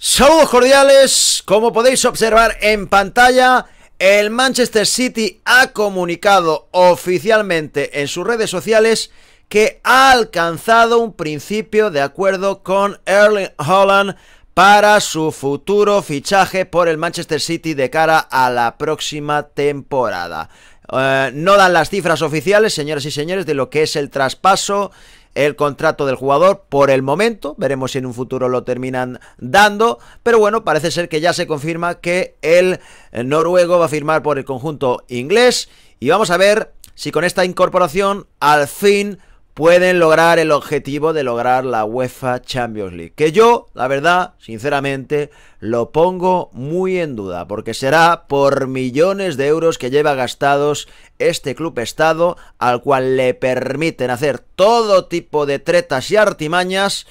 Saludos cordiales, como podéis observar en pantalla, el Manchester City ha comunicado oficialmente en sus redes sociales que ha alcanzado un principio de acuerdo con Erling Holland para su futuro fichaje por el Manchester City de cara a la próxima temporada. Eh, no dan las cifras oficiales, señoras y señores, de lo que es el traspaso el contrato del jugador por el momento. Veremos si en un futuro lo terminan dando. Pero bueno, parece ser que ya se confirma que el noruego va a firmar por el conjunto inglés. Y vamos a ver si con esta incorporación al fin pueden lograr el objetivo de lograr la UEFA Champions League. Que yo, la verdad, sinceramente, lo pongo muy en duda, porque será por millones de euros que lleva gastados este club Estado, al cual le permiten hacer todo tipo de tretas y artimañas.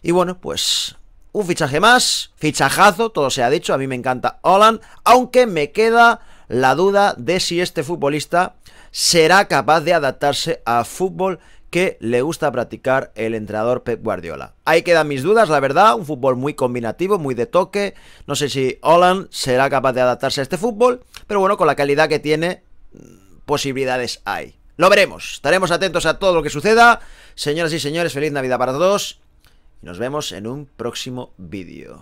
Y bueno, pues un fichaje más, fichajazo, todo se ha dicho, a mí me encanta Holland, aunque me queda la duda de si este futbolista será capaz de adaptarse a fútbol que le gusta practicar el entrenador Pep Guardiola. Ahí quedan mis dudas, la verdad, un fútbol muy combinativo, muy de toque. No sé si Holland será capaz de adaptarse a este fútbol, pero bueno, con la calidad que tiene, mm, posibilidades hay. Lo veremos, estaremos atentos a todo lo que suceda. Señoras y señores, feliz Navidad para todos. Y nos vemos en un próximo vídeo.